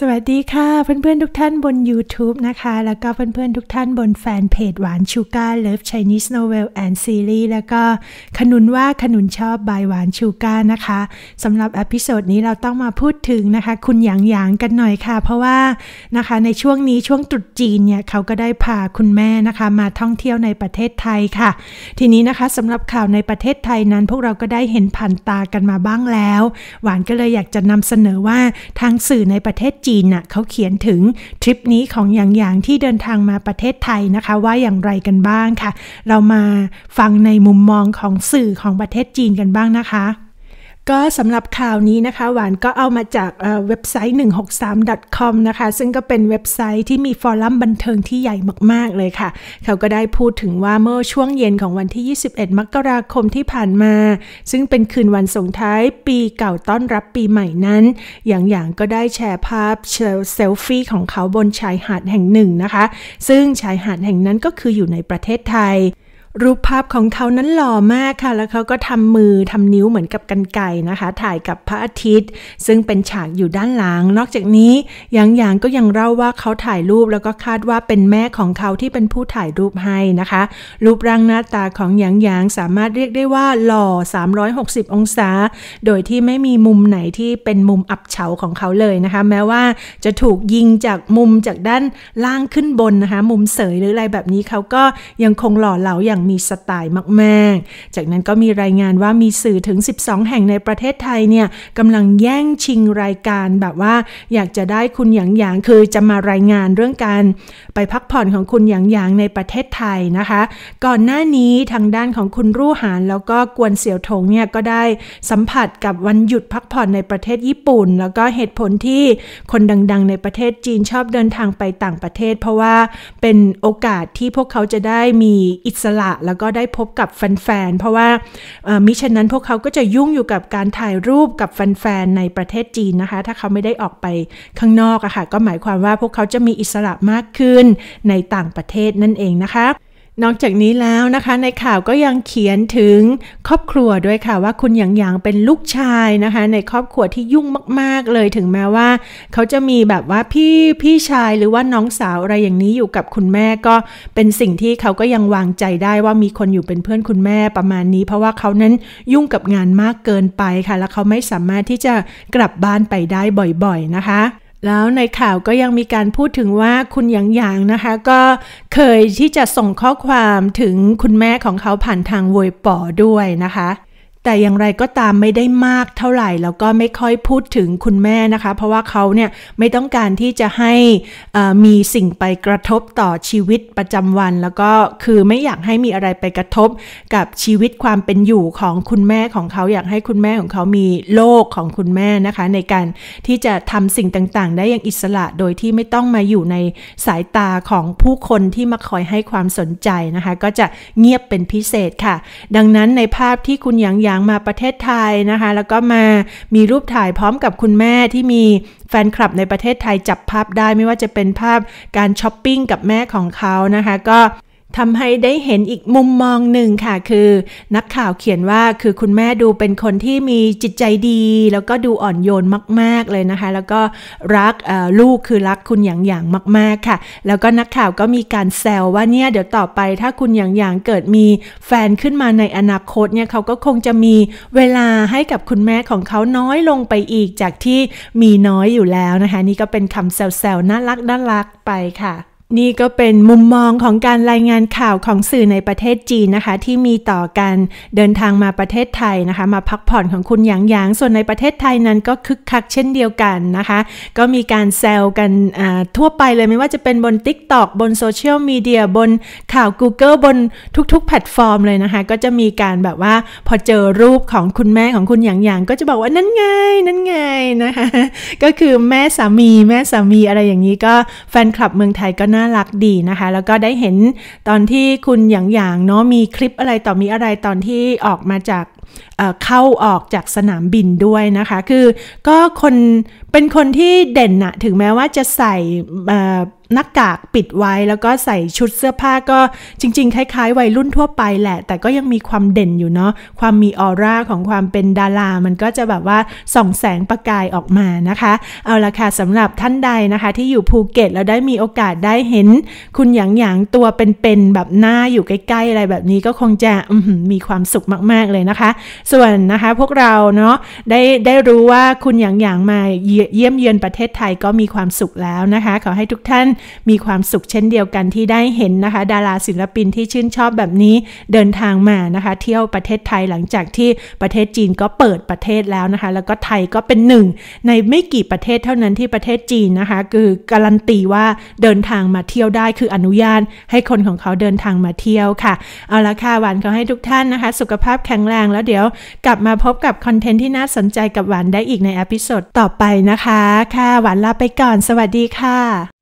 สวัสดีค่ะ เพื่อนๆทุกท่านบน YouTube นะคะ แล้วก็เพื่อนๆทุกท่านบนแฟนเพจหวานชูการ์เลิฟไชนีสโนเวลแอนด์ซีรีส์แล้วก็ขนุนว่าขนุนชอบบายหวานชูการ์นะคะสำหรับอพิโซดนี้เราต้องมาพูดถึงนะคะ คุณหยางหยางกันหน่อยค่ะ เพราะว่านะคะในช่วงนี้ช่วงตรุษจีนเนี่ย เขาก็ได้พาคุณแม่นะคะ มาท่องเที่ยวในประเทศไทยค่ะ ทีนี้นะคะสำหรับข่าวในประเทศไทยนั้นพวกเราก็ได้เห็นผ่านตากันมาบ้างแล้วหวานก็เลยอยากจะนำเสนอว่าทางสื่อในประเทศจีนน่ะเขาเขียนถึงทริปนี้ของอยางอยางที่เดินทางมาประเทศไทยนะคะ ว่าอย่างไรกันบ้างค่ะ เรามาฟังในมุมมองของสื่อของประเทศจีนกันบ้างนะคะก็สำหรับข่าวนี้นะคะหวานก็เอามาจากเว็บไซต์ 163.com นะคะ ซึ่งก็เป็นเว็บไซต์ที่มีฟอรัมบันเทิงที่ใหญ่มากๆเลยค่ะ เขาก็ได้พูดถึงว่าเมื่อช่วงเย็นของวันที่ 21มกราคมที่ผ่านมา ซึ่งเป็นคืนวันส่งท้ายปีเก่าต้อนรับปีใหม่นั้น อย่างอย่างก็ได้แชร์ภาพเซลฟี่ของเขาบนชายหาดแห่งหนึ่งนะคะ ซึ่งชายหาดแห่งนั้นก็คืออยู่ในประเทศไทยรูปภาพของเขานั้นหล่อมากค่ะ แล้วเขาก็ทำมือทำนิ้วเหมือนกับกันไก่นะคะ ถ่ายกับพระอาทิตย์ ซึ่งเป็นฉากอยู่ด้านหลัง นอกจากนี้ยางหยางก็ยังเล่าว่าเขาถ่ายรูปแล้วก็คาดว่าเป็นแม่ของเขาที่เป็นผู้ถ่ายรูปให้นะคะ รูปร่างหน้าตาของยางหยางสามารถเรียกได้ว่าหล่อ 360 องศา โดยที่ไม่มีมุมไหนที่เป็นมุมอับเฉาของเขาเลยนะคะ แม้ว่าจะถูกยิงจากมุมจากด้านล่างขึ้นบนนะคะ มุมเสยหรืออะไรแบบนี้เขาก็ยังคงหล่อเหลาอย่างมีสไตล์มากๆจากนั้นก็มีรายงานว่ามีสื่อถึง 12 แห่งในประเทศไทยเนี่ยกำลังแย่งชิงรายการแบบว่าอยากจะได้คุณหยางหยางคือจะมารายงานเรื่องการ ไปพักผ่อนของคุณหยางหยางในประเทศไทยนะคะ ก่อนหน้านี้ทางด้านของคุณรู่หานแล้วก็กวนเสี่ยวทงเนี่ยก็ได้สัมผัสกับวันหยุดพักผ่อนในประเทศญี่ปุ่น แล้วก็เหตุผลที่คนดังๆ ในประเทศจีนชอบเดินทางไปต่างประเทศ เพราะว่าเป็นโอกาสที่พวกเขาจะได้มีอิสระแล้วก็ได้พบกับแฟนๆ เพราะว่ามิฉะนั้นพวกเขาก็จะยุ่งอยู่กับการถ่ายรูปกับแฟนๆ ในประเทศจีนนะคะ ถ้าเขาไม่ได้ออกไปข้างนอกอะค่ะ ก็หมายความว่าพวกเขาจะมีอิสระมากขึ้นในต่างประเทศนั่นเองนะคะนอกจากนี้แล้วนะคะ ในข่าวก็ยังเขียนถึงครอบครัวด้วยค่ะ ว่าคุณหยางหยางเป็นลูกชายนะคะ ในครอบครัวที่ยุ่งมาก ๆเลยถึงแม้ว่า เขาจะมีแบบว่าพี่พี่ชายหรือว่าน้องสาวอะไรอย่างนี้อยู่กับคุณแม่ก็เป็นสิ่งที่เขาก็ยังวางใจได้ว่ามีคนอยู่เป็นเพื่อนคุณแม่ประมาณนี้ เพราะว่าเขานั้นยุ่งกับงานมากเกินไปค่ะ และเขาไม่สามารถที่จะกลับบ้านไปได้บ่อยๆนะคะแล้วในข่าวก็ยังมีการพูดถึงว่าคุณหยางหยางนะคะ ก็เคยที่จะส่งข้อความถึงคุณแม่ของเขาผ่านทางวยป่อด้วยนะคะแต่อย่างไรก็ตามไม่ได้มากเท่าไหร่แล้วก็ไม่ค่อยพูดถึงคุณแม่นะคะ เพราะว่าเขาเนี่ยไม่ต้องการที่จะให้มีสิ่งไปกระทบต่อชีวิตประจำวัน แล้วก็คือไม่อยากให้มีอะไรไปกระทบกับชีวิตความเป็นอยู่ของคุณแม่ของเขาอยากให้คุณแม่ของเขามีโลกของคุณแม่นะคะ ในการที่จะทำสิ่งต่าง ๆ ได้อย่างอิสระโดยที่ไม่ต้องมาอยู่ในสายตาของผู้คนที่มาคอยให้ความสนใจนะคะก็จะเงียบเป็นพิเศษค่ะ ดังนั้นในภาพที่คุณยังยังงมาประเทศไทยนะคะ แล้วก็มามีรูปถ่ายพร้อมกับคุณแม่ที่มีแฟนคลับในประเทศไทยจับภาพได้ไม่ว่าจะเป็นภาพการช้อปปิ้งกับแม่ของเขานะคะก็ทำให้ได้เห็นอีกมุมมองหนึ่งค่ะ คือนักข่าวเขียนว่าคือคุณแม่ดูเป็นคนที่มีจิตใจดี แล้วก็ดูอ่อนโยนมาก ๆเลยนะคะ แล้วก็รักลูกคือรักคุณอย่างอยางมากๆค่ะ แล้วก็นักข่าวก็มีการแซวว่าเนี่ยเดี๋ยวต่อไปถ้าคุณอย่างอยางเกิดมีแฟนขึ้นมาในอนาคตเนี่ยเขาก็คงจะมีเวลาให้กับคุณแม่ของเขาน้อยลงไปอีกจากที่มีน้อยอยู่แล้วนะคะ นี่ก็เป็นคำแซวๆน่ารักน่ารักไปค่ะนี่ก็เป็นมุมมองของการรายงานข่าวของสื่อในประเทศจีนนะคะ ที่มีต่อการเดินทางมาประเทศไทยนะคะ มาพักผ่อนของคุณหยางหยางส่วนในประเทศไทยนั้นก็คึกคักเช่นเดียวกันนะคะ ก็มีการแซวกันทั่วไปเลยไม่ว่าจะเป็นบน t ิ k t o k บนโซเชียลมีเดียบนข่าว Google บนทุกๆ แพลตฟอร์มเลยนะคะก็จะมีการแบบว่าพอเจอรูปของคุณแม่ของคุณหยางหยางก็จะบอกว่านั่นไงนั่นไงนะคะก็คือแม่สามีแม่สามีอะไรอย่างนี้ก็แฟนคลับเมืองไทยก็น่ารักดีนะคะ แล้วก็ได้เห็นตอนที่คุณหยางหยางเนาะมีคลิปอะไรต่อมีอะไรตอนที่ออกมาจากเข้าออกจากสนามบินด้วยนะคะ คือก็คน เป็นคนที่เด่นนะถึงแม้ว่าจะใส่หน้ากากปิดไว้แล้วก็ใส่ชุดเสื้อผ้าก็จริงๆ คล้ายๆวัยรุ่นทั่วไปแหละ แต่ก็ยังมีความเด่นอยู่เนาะความมีออร่าของความเป็นดารามันก็จะแบบว่า ส่องแสงประกายออกมานะคะ เอาละค่ะสำหรับท่านใดนะคะ ที่อยู่ภูเก็ตแล้วได้มีโอกาสได้เห็น คุณหยางหยางตัวเป็นๆแบบหน้าอยู่ใกล้ๆอะไรแบบนี้ก็คงจะมีความสุขมากๆเลยนะคะ ส่วนนะคะพวกเราเนาะได้ได้รู้ว่าคุณหยางหยางมาเยี่ยมเยือนประเทศไทยก็มีความสุขแล้วนะคะขอให้ทุกท่านมีความสุขเช่นเดียวกันที่ได้เห็นนะคะ ดาราศิลปินที่ชื่นชอบแบบนี้เดินทางมานะคะ เที่ยวประเทศไทยหลังจากที่ประเทศจีนก็เปิดประเทศแล้วนะคะ แล้วก็ไทยก็เป็นหนึ่ง ในไม่กี่ประเทศเท่านั้นที่ประเทศจีนนะคะ คือการันตีว่าเดินทางมาเที่ยวได้คืออนุญาตให้คนของเขาเดินทางมาเที่ยวค่ะ เอาละค่ะหวานเขาให้ทุกท่านนะคะ สุขภาพแข็งแรงแล้วเดี๋ยวกลับมาพบกับคอนเทนต์ที่น่าสนใจกับหวานได้อีกในอพิสซดต่อไปนะคะ ค่ะหวานลาไปก่อนสวัสดีค่ะ